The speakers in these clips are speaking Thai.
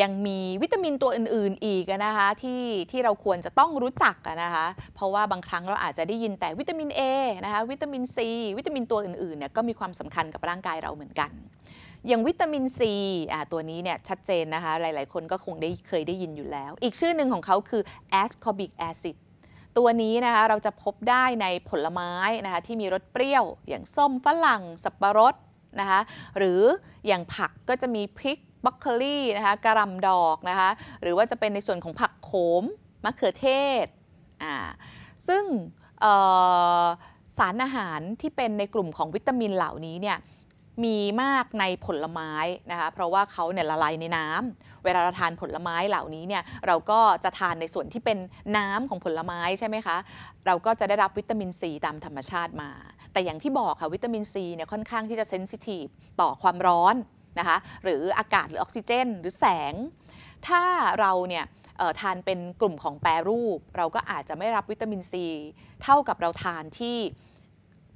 ยังมีวิตามินตัวอื่นๆอีกนะคะที่ที่เราควรจะต้องรู้จักนะคะเพราะว่าบางครั้งเราอาจจะได้ยินแต่วิตามิน A นะคะวิตามิน C วิตามินตัวอื่นๆเนี่ยก็มีความสำคัญกับร่างกายเราเหมือนกัน อย่างวิตามินซีตัวนี้เนี่ยชัดเจนนะคะหลายๆคนก็คงได้เคยได้ยินอยู่แล้ว อีกชื่อหนึ่งของเขาคือ ascorbic acid ตัวนี้นะคะเราจะพบได้ในผลไม้นะคะที่มีรสเปรี้ยว อย่างส้มฝรั่ง สับปะรดนะคะหรืออย่างผักก็จะมีพริกบล็อกเคอรี่นะคะกระลำดอกนะคะหรือว่าจะเป็นในส่วนของผักโขมมะเขือเทศอ่าซึ่งสารอาหารที่เป็นในกลุ่มของวิตามินเหล่านี้เนี่ยมีมากในผลไม้นะคะเพราะว่าเขาเนี่ยละลายในน้ำ เวลาเราทานผลไม้เหล่านี้เนี่ยเราก็จะทานในส่วนที่เป็นน้ำของผลไม้ใช่ไหมคะเราก็จะได้รับวิตามินซีตามธรรมชาติมา แต่อย่างที่บอกค่ะวิตามินซีเนี่ยค่อนข้างที่จะเซนซิทีฟต่อความร้อนนะคะหรืออากาศหรือออกซิเจนหรือแสง ถ้าเราเนี่ยทานเป็นกลุ่มของแปรรูป เราก็อาจจะไม่รับวิตามินซีเท่ากับเราทานที่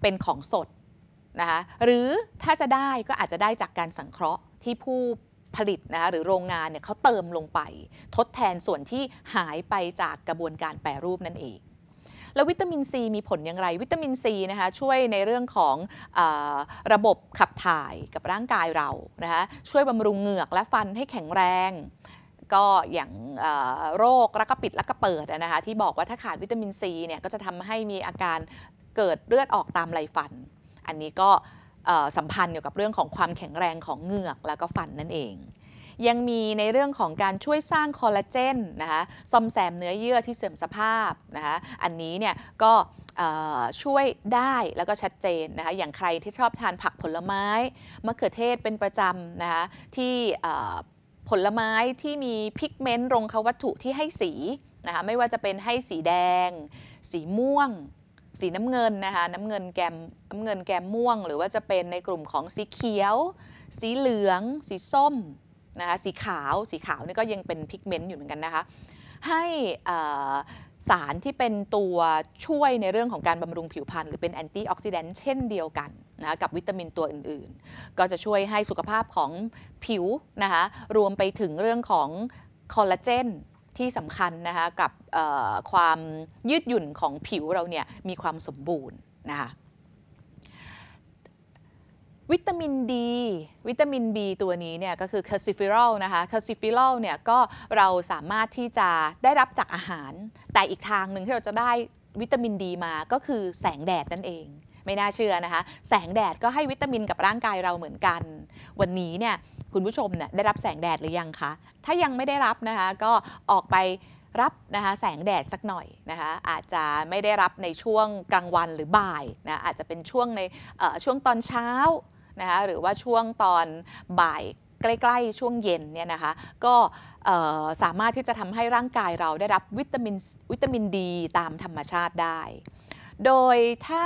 เป็นของสด นะคะ หรือถ้าจะได้ก็อาจจะได้จากการสังเคราะห์ที่ผู้ผลิตนะคะหรือโรงงานเนี่ยเขาเติมลงไป ทดแทนส่วนที่หายไปจากกระบวนการแปรรูปนั่นเองแล้ววิตามินซีมีผลอย่างไร วิตามินซีนะคะช่วยในเรื่องของอระบบขับถ่ายกับร่างกายเรานะคะช่วยบำรุงเหงือก และฟันให้แข็งแรง ก็อย่างโรครักกระปิดรักกระเปิดนะคะที่บอกว่าถ้าขาดวิตามินซีเนี่ยก็จะทำให้มีอาการเกิดเลือดออกตามไรฟัน อันนี้ก็สัมพันธ์เกี่ยวกับเรื่องของความแข็งแรงของเหงือกแล้วก็ฟันนั่นเองยังมีในเรื่องของการช่วยสร้างคอลลาเจนนะคะ ซ่อมแซมเนื้อเยื่อที่เสื่อมสภาพนะคะ อันนี้เนี่ยก็ช่วยได้แล้วก็ชัดเจนนะคะ อย่างใครที่ชอบทานผักผลไม้มะเขือเทศเป็นประจำนะคะ ที่ผลไม้ที่มีพิกเมนต์รงควัตถุที่ให้สีนะคะ ไม่ว่าจะเป็นให้สีแดง สีม่วง สีน้ำเงินนะคะ น้ำเงินแกม น้ำเงินแกมม่วง หรือว่าจะเป็นในกลุ่มของสีเขียว สีเหลือง สีส้มนะคะสีขาวสีขาวนี่ก็ยังเป็นพิกเมนต์อยู่เหมือนกันนะคะให้สารที่เป็นตัวช่วยในเรื่องของการบำรุงผิวพรรณหรือเป็นแอนตี้ออกซิแดนต์เช่นเดียวกันนะกับวิตามินตัวอื่นๆ ก็จะช่วยให้สุขภาพของผิวนะคะรวมไปถึงเรื่องของคอลลาเจนที่สำคัญนะคะกับความยืดหยุ่นของผิวเราเนี่ยมีความสมบูรณ์นะคะวิตามินดี วิตามิน B ตัวนี้เนี่ยก็คือคาซิฟิรอลนะคะคาซิฟิรอลเนี่ยก็เราสามารถที่จะได้รับจากอาหาร แต่อีกทางหนึ่งที่เราจะได้วิตามินดีมา ก็คือแสงแดดนั่นเอง ไม่น่าเชื่อนะคะ แสงแดดก็ให้วิตามินกับร่างกายเราเหมือนกัน วันนี้เนี่ยคุณผู้ชมเนี่ยได้รับแสงแดดหรือยังคะ ถ้ายังไม่ได้รับนะคะก็ออกไปรับนะคะแสงแดดสักหน่อยนะคะ อาจจะไม่ได้รับในช่วงกลางวันหรือบ่ายนะ อาจจะเป็นช่วงในช่วงตอนเช้านะคะหรือว่าช่วงตอนบ่ายใกล้ๆช่วงเย็นเนี่ยนะคะก็สามารถที่จะทำให้ร่างกายเราได้รับวิตามินวิตามินดีตามธรรมชาติได้ โดยถ้า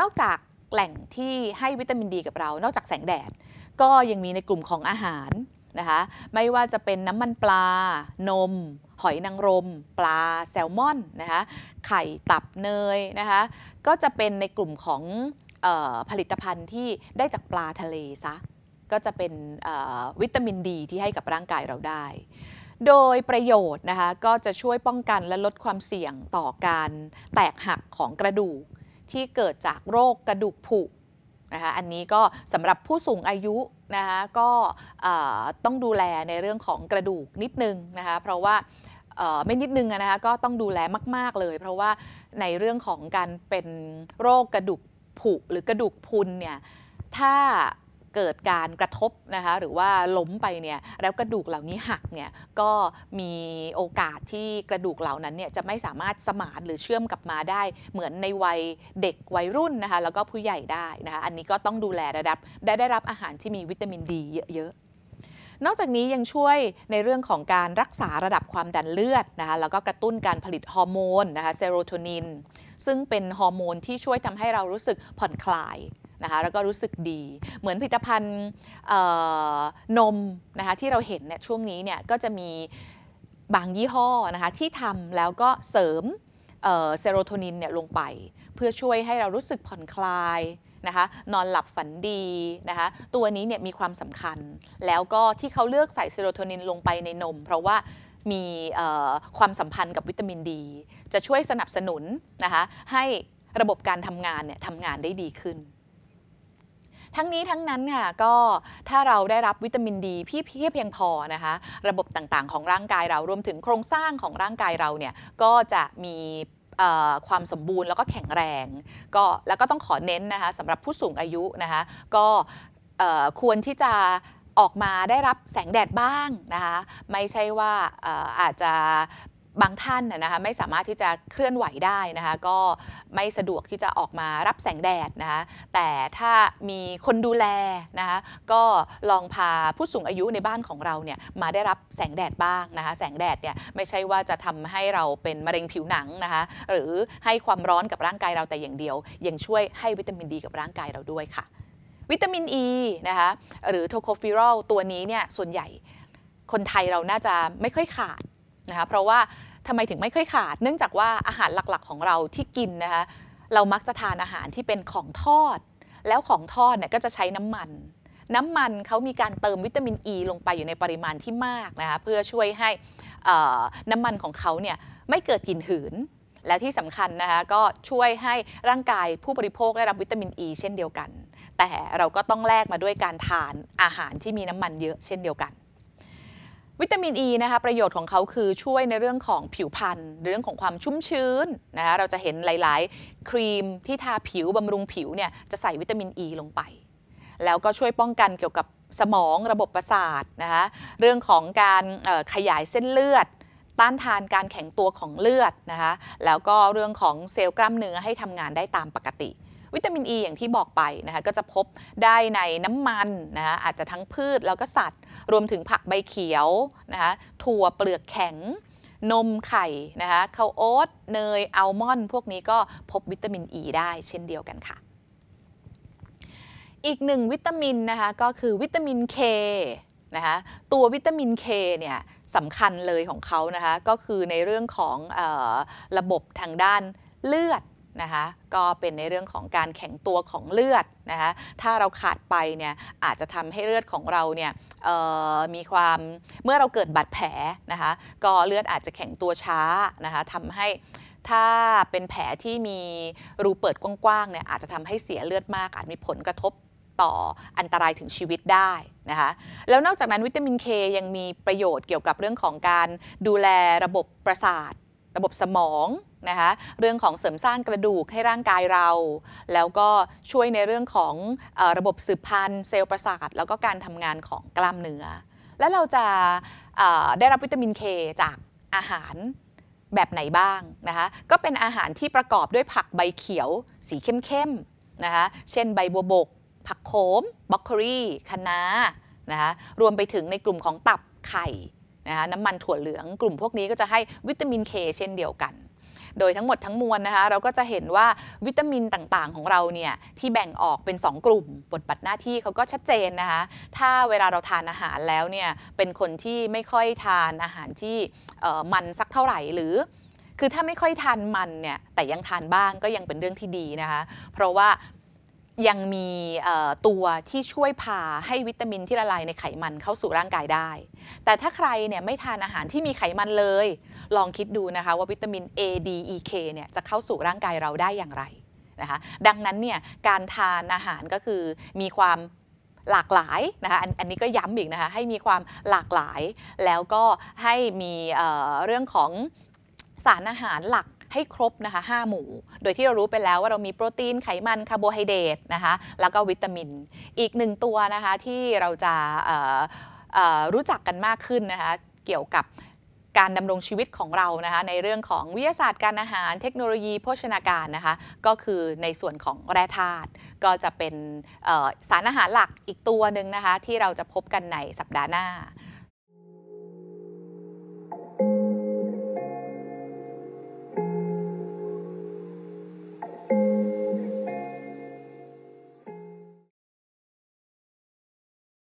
นอกจากแหล่งที่ให้วิตามินดีกับเรา นอกจากแสงแดดก็ยังมีในกลุ่มของอาหารนะคะไม่ว่าจะเป็นน้ำมันปลา นม หอยนางรม ปลาแซลมอนนะคะไข่ตับเนยนะคะก็จะเป็นในกลุ่มของผลิตภัณฑ์ที่ได้จากปลาทะเลซะ ก็จะเป็นวิตามินดีที่ให้กับร่างกายเราได้ โดยประโยชน์นะคะก็จะช่วยป้องกันและลดความเสี่ยงต่อการแตกหักของกระดูกที่เกิดจากโรคกระดูกผุนะคะอันนี้ก็สำหรับผู้สูงอายุนะคะก็ต้องดูแลในเรื่องของกระดูกนิดนึงนะคะเพราะว่าไม่นิดนึงนะคะก็ต้องดูแลมากๆเลย เพราะว่าในเรื่องของการเป็นโรคกระดูกผุหรือกระดูกพุนเนี่ยถ้าเกิดการกระทบนะคะหรือว่าล้มไปเนี่ยแล้วกระดูกเหล่านี้หักเนี่ยก็มีโอกาสที่กระดูกเหล่านั้นเนี่ยจะไม่สามารถสมานหรือเชื่อมกลับมาได้ เหมือนในวัยเด็กวัยรุ่นนะคะแล้วก็ผู้ใหญ่ได้นะคะอันนี้ก็ต้องดูแลระดับได้ได้รับอาหารที่มีวิตามินดีเยอะนอกจากนี้ยังช่วยในเรื่องของการรักษาระดับความดันเลือดนะคะแล้วก็กระตุ้นการผลิตฮอร์โมนนะคะเซโรโทนินซึ่งเป็นฮอร์โมนที่ช่วยทำให้เรารู้สึกผ่อนคลายนะคะแล้วก็รู้สึกดี เหมือนผลิตภัณฑ์นมนะคะที่เราเห็นเนี่ยช่วงนี้เนี่ยก็จะมีบางยี่ห้อนะคะที่ทำแล้วก็เสริมเซโรโทนินเนี่ยลงไปเพื่อช่วยให้เรารู้สึกผ่อนคลายนะคะนอนหลับฝันดีนะคะตัวนี้เนี่ยมีความสำคัญ แล้วก็ที่เขาเลือกใส่เซโรโทนินลงไปในนม เพราะว่ามีความสัมพันธ์กับวิตามินดี จะช่วยสนับสนุนนะคะให้ระบบการทำงานเนี่ยทำงานได้ดีขึ้น ทั้งนี้ทั้งนั้นค่ะก็ถ้าเราได้รับวิตามินดีพี่เพียเพียงพอนะคะระบบต่างๆของร่างกายเรา รวมถึงโครงสร้างของร่างกายเราเนี่ยก็จะมีความสมบูรณ์แล้วก็แข็งแรงก็แล้วก็ต้องขอเน้นนะคะสำหรับผู้สูงอายุนะคะก็ควรที่จะออกมาได้รับแสงแดดบ้างนะคะไม่ใช่ว่าอาจจะบางท่านนะคะไม่สามารถที่จะเคลื่อนไหวได้นะคะก็ไม่สะดวกที่จะออกมารับแสงแดดนะคะแต่ถ้ามีคนดูแลนะคะก็ลองพาผู้สูงอายุในบ้านของเราเนี่ยมาได้รับแสงแดดบ้างนะคะแสงแดดเนี่ยไม่ใช่ว่าจะทำให้เราเป็นมะเร็งผิวหนังนะคะหรือให้ความร้อนกับร่างกายเราแต่อย่างเดียว ยังช่วยให้วิตามินดีกับร่างกายเราด้วยค่ะวิตามินอ e, ีนะคะหรือโทโคฟิรอลตัวนี้เนี่ยส่วนใหญ่คนไทยเราน่าจะไม่ค่อยขาดนะคะเพราะว่าทำไมถึงไม่ค่อยขาดเนื่องจากว่าอาหารหลักๆของเราที่กินนะคะเรามักจะทานอาหารที่เป็นของทอด แล้วของทอดเนี่ยก็จะใช้น้ำมัน น้ำมันเขามีการเติมวิตามินอ e ีลงไปอยู่ในปริมาณที่มากนะคะเพื่อช่วยให้น้ำมันของเขาเนี่ยไม่เกิดกลิ่นหืน และที่สำคัญนะคะก็ช่วยให้ร่างกายผู้บริโภคได้รับวิตามินอ e ีเช่นเดียวกัน แต่เราก็ต้องแลกมาด้วยการทานอาหารที่มีน้ำมันเยอะเช่นเดียวกันวิตามินอ e ีนะคะประโยชน์ของเขาคือช่วยในเรื่องของผิวพรรณเรื่องของความชุ่มชื้นนะคะเราจะเห็นหลายๆ ครีมที่ทาผิวบำรุงผิวเนี่ยจะใส่วิตามินอ e ีลงไป แล้วก็ช่วยป้องกันเกี่ยวกับสมองระบบประสาทนะคะเรื่องของการขยายเส้นเลือด ต้านทานการแข็งตัวของเลือดนะคะแล้วก็เรื่องของเซลล์กล้ามเนื้อให้ทำงานได้ตามปกติวิตามินอ e ีอย่างที่บอกไปนะคะก็จะพบได้ในน้ำมันนะคะอาจจะทั้งพืชแล้วก็สัตว์ รวมถึงผักใบเขียวนะคะถั่วเปลือกแข็ง นมไข่นะคะข้าวโอ๊ตเนย อัลมอนด์พวกนี้ก็พบวิตามินอ e ีได้เช่นเดียวกันค่ะ อีกหนึ่งวิตามินนะคะก็คือวิตามินเคนะคะตัววิตามินเคเนี่ยสำคัญเลยของเขานะคะก็คือในเรื่องของออระบบทางด้านเลือดนะคะก็เป็นในเรื่องของการแข็งตัวของเลือดนะคะถ้าเราขาดไปเนี่ยอาจจะทำให้เลือดของเราเนี่ยมีความเมื่อเราเกิดบาดแผลนะคะก็เลือดอาจจะแข็งตัวช้านะคะทำให้ถ้าเป็นแผลที่มีรูเปิดกว้างๆเนี่ยอาจจะทำให้เสียเลือดมากอาจมีผลกระทบต่ออันตรายถึงชีวิตได้นะคะแล้วนอกจากนั้นวิตามินเคยังมีประโยชน์เกี่ยวกับเรื่องของการดูแลระบบประสาท ระบบสมองนะคะเรื่องของเสริมสร้างกระดูกให้ร่างกายเรา แล้วก็ช่วยในเรื่องของอระบบสืบพันธุ์เซลล์ประสาทแล้วก็การทำงานของกล้ามเนื้อ และเราจะได้รับวิตามินเคจากอาหารแบบไหนบ้างนะคะก็เป็นอาหารที่ประกอบด้วยผักใบเขียวสีเข้มๆนะคะเช่นใบบัวบก ผักโขมบล็อกโคลีคะน้านะคะรวมไปถึงในกลุ่มของตับไข่นะคะน้ำมันถั่วเหลืองกลุ่มพวกนี้ก็จะให้วิตามินเคเช่นเดียวกันโดยทั้งหมดทั้งมวลนะคะเราก็จะเห็นว่าวิตามินต่างๆ ของเราเนี่ยที่แบ่งออกเป็น 2 กลุ่มบทบาทหน้าที่เขาก็ชัดเจนนะคะถ้าเวลาเราทานอาหารแล้วเนี่ยเป็นคนที่ไม่ค่อยทานอาหารที่มันสักเท่าไหร่หรือ คือถ้าไม่ค่อยทานมันเนี่ยแต่ยังทานบ้างก็ยังเป็นเรื่องที่ดีนะคะเพราะว่ายังมีตัวที่ช่วยพาให้วิตามินที่ละลายในไขมันเข้าสู่ร่างกายได้ แต่ถ้าใครเนี่ยไม่ทานอาหารที่มีไขมันเลย ลองคิดดูนะคะว่าวิตามิน A D E K เนี่ยจะเข้าสู่ร่างกายเราได้อย่างไรนะคะ ดังนั้นเนี่ยการทานอาหารก็คือมีความหลากหลายนะคะ อันนี้ก็ย้ำอีกนะคะให้มีความหลากหลาย แล้วก็ให้มีเเรื่องของสารอาหารหลักให้ครบนะคะ 5 หมู่ โดยที่เรารู้ไปแล้วว่าเรามีโปรตีน ไขมัน คาร์โบไฮเดรตนะคะ แล้วก็วิตามิน อีกหนึ่งตัวนะคะที่เราจะรู้จักกันมากขึ้นนะคะ เกี่ยวกับการดำรงชีวิตของเรานะคะ ในเรื่องของวิทยาศาสตร์การอาหาร เทคโนโลยีโภชนาการนะคะ ก็คือในส่วนของแร่ธาตุ ก็จะเป็นสารอาหารหลักอีกตัวหนึ่งนะคะ ที่เราจะพบกันในสัปดาห์หน้า